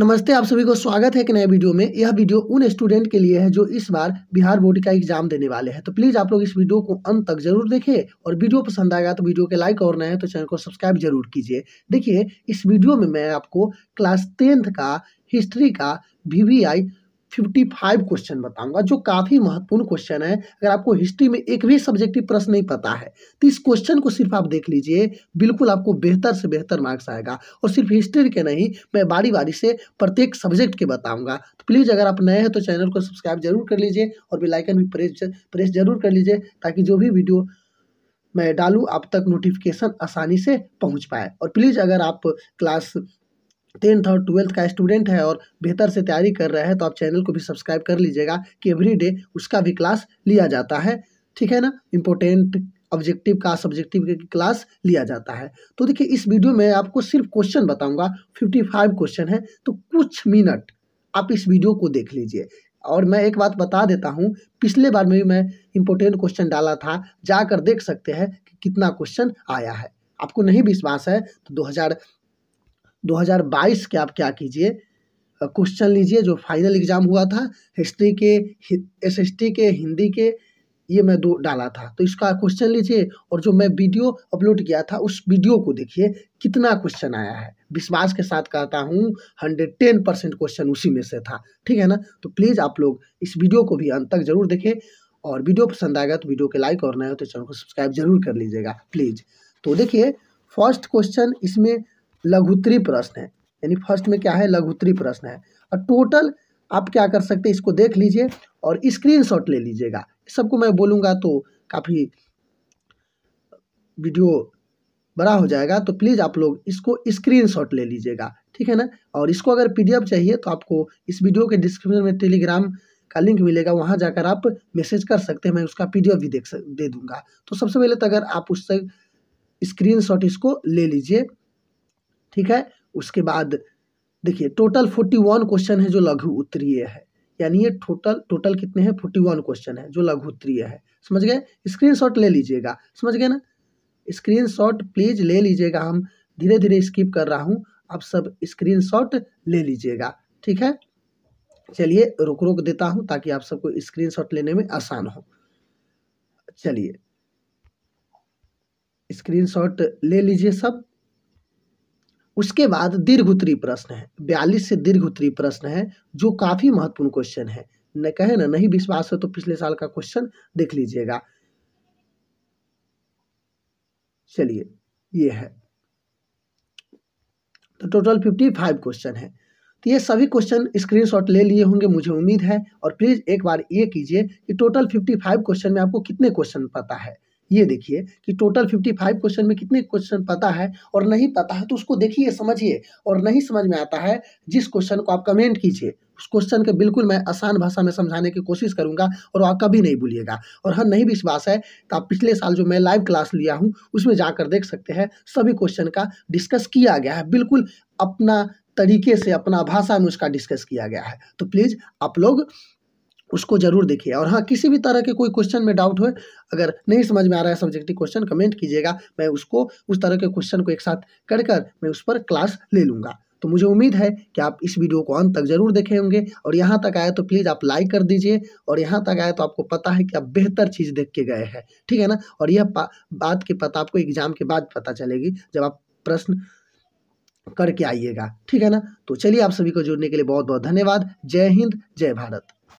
नमस्ते आप सभी को स्वागत है एक नए वीडियो में यह वीडियो उन स्टूडेंट के लिए है जो इस बार बिहार बोर्ड का एग्जाम देने वाले हैं तो प्लीज़ आप लोग इस वीडियो को अंत तक जरूर देखें और वीडियो पसंद आएगा तो वीडियो के लाइक और नए तो चैनल को सब्सक्राइब जरूर कीजिए देखिए इस वीडियो में मैं आपको क्लास टेंथ का हिस्ट्री का वी फिफ्टी फाइव क्वेश्चन बताऊंगा जो काफ़ी महत्वपूर्ण क्वेश्चन है अगर आपको हिस्ट्री में एक भी सब्जेक्टिव प्रश्न नहीं पता है तो इस क्वेश्चन को सिर्फ आप देख लीजिए बिल्कुल आपको बेहतर से बेहतर मार्क्स आएगा और सिर्फ हिस्ट्री के नहीं मैं बारी बारी से प्रत्येक सब्जेक्ट के बताऊंगा तो प्लीज़ अगर आप नए हैं तो चैनल को सब्सक्राइब जरूर कर लीजिए और बेलाइकन भी प्रेस प्रेस जरूर कर लीजिए ताकि जो भी वीडियो मैं डालूँ आप तक नोटिफिकेशन आसानी से पहुँच पाए और प्लीज़ अगर आप क्लास टेंथ और ट्वेल्थ का स्टूडेंट है और बेहतर से तैयारी कर रहा है तो आप चैनल को भी सब्सक्राइब कर लीजिएगा कि एवरी डे उसका भी क्लास लिया जाता है ठीक है ना इम्पोर्टेंट ऑब्जेक्टिव का सब्जेक्टिव की क्लास लिया जाता है तो देखिए इस वीडियो में आपको सिर्फ क्वेश्चन बताऊंगा 55 क्वेश्चन है तो कुछ मिनट आप इस वीडियो को देख लीजिए और मैं एक बात बता देता हूँ पिछले बार में भी मैं इम्पोर्टेंट क्वेश्चन डाला था जाकर देख सकते हैं कि कितना क्वेश्चन आया है आपको नहीं विश्वास है तो हजार 2022 के आप क्या कीजिए क्वेश्चन लीजिए जो फाइनल एग्ज़ाम हुआ था हिस्ट्री के एस एस टी के हिंदी के ये मैं दो डाला था तो इसका क्वेश्चन लीजिए और जो मैं वीडियो अपलोड किया था उस वीडियो को देखिए कितना क्वेश्चन आया है विश्वास के साथ कहता हूँ हंड्रेड टेन परसेंट क्वेश्चन उसी में से था ठीक है ना तो प्लीज़ आप लोग इस वीडियो को भी अंत तक जरूर देखें और वीडियो पसंद आएगा तो वीडियो के लाइक और नए हो तो चैनल को सब्सक्राइब जरूर कर लीजिएगा प्लीज़ तो देखिए फर्स्ट क्वेश्चन इसमें लघुतरी प्रश्न है यानी फर्स्ट में क्या है लघुतरी प्रश्न है और टोटल आप क्या कर सकते हैं इसको देख लीजिए और स्क्रीनशॉट ले लीजिएगा सबको मैं बोलूँगा तो काफ़ी वीडियो बड़ा हो जाएगा तो प्लीज़ आप लोग इसको स्क्रीनशॉट ले लीजिएगा ठीक है ना और इसको अगर पीडीएफ चाहिए तो आपको इस वीडियो के डिस्क्रिप्शन में टेलीग्राम का लिंक मिलेगा वहाँ जाकर आप मैसेज कर सकते हैं मैं उसका पी भी देख दे दूँगा तो सबसे पहले तो अगर आप उससे स्क्रीन इसको ले लीजिए ठीक है उसके बाद देखिए टोटल फोर्टी वन क्वेश्चन है जो लघु उत्तरीय है यानी ये टोटल टोटल कितने हैं फोर्टी वन क्वेश्चन है जो लघु उत्तरीय है समझ गए स्क्रीनशॉट ले लीजिएगा समझ गए ना स्क्रीनशॉट प्लीज ले लीजिएगा हम धीरे धीरे स्किप कर रहा हूँ आप सब शॉट ले लीजिएगा ठीक है चलिए रुक रोक देता हूँ ताकि आप सबको शॉट लेने में आसान हो चलिए स्क्रीनशॉट ले लीजिए सब उसके बाद दीर्घ उत्तरी प्रश्न है बयालीस से दीर्घ उत्तरी प्रश्न है जो काफ़ी महत्वपूर्ण क्वेश्चन है न कहे ना नहीं विश्वास हो तो पिछले साल का क्वेश्चन देख लीजिएगा चलिए ये है तो टोटल फिफ्टी फाइव क्वेश्चन है तो ये सभी क्वेश्चन स्क्रीनशॉट ले लिए होंगे मुझे उम्मीद है और प्लीज़ एक बार ये कीजिए कि टोटल फिफ्टी फाइव क्वेश्चन में आपको कितने क्वेश्चन पता है ये देखिए कि टोटल 55 क्वेश्चन में कितने क्वेश्चन पता है और नहीं पता है तो उसको देखिए समझिए और नहीं समझ में आता है जिस क्वेश्चन को आप कमेंट कीजिए उस क्वेश्चन के बिल्कुल मैं आसान भाषा में समझाने की कोशिश करूंगा और आप कभी नहीं भूलिएगा और हाँ नहीं विश्वास है तो आप पिछले साल जो मैं लाइव क्लास लिया हूँ उसमें जाकर देख सकते हैं सभी क्वेश्चन का डिस्कस किया गया है बिल्कुल अपना तरीके से अपना भाषा में उसका डिस्कस किया गया है तो प्लीज़ आप लोग उसको जरूर देखिए और हाँ किसी भी तरह के कोई क्वेश्चन में डाउट हो अगर नहीं समझ में आ रहा है सब्जेक्टिव क्वेश्चन कमेंट कीजिएगा मैं उसको उस तरह के क्वेश्चन को एक साथ कर कर मैं उस पर क्लास ले लूँगा तो मुझे उम्मीद है कि आप इस वीडियो को अंत तक जरूर देखे होंगे और यहाँ तक आए तो प्लीज़ आप लाइक कर दीजिए और यहाँ तक आए तो आपको पता है कि आप बेहतर चीज़ देख के गए हैं ठीक है ना और यह बात की पता आपको एग्जाम के बाद पता चलेगी जब आप प्रश्न करके आइएगा ठीक है ना तो चलिए आप सभी को जुड़ने के लिए बहुत बहुत धन्यवाद जय हिंद जय भारत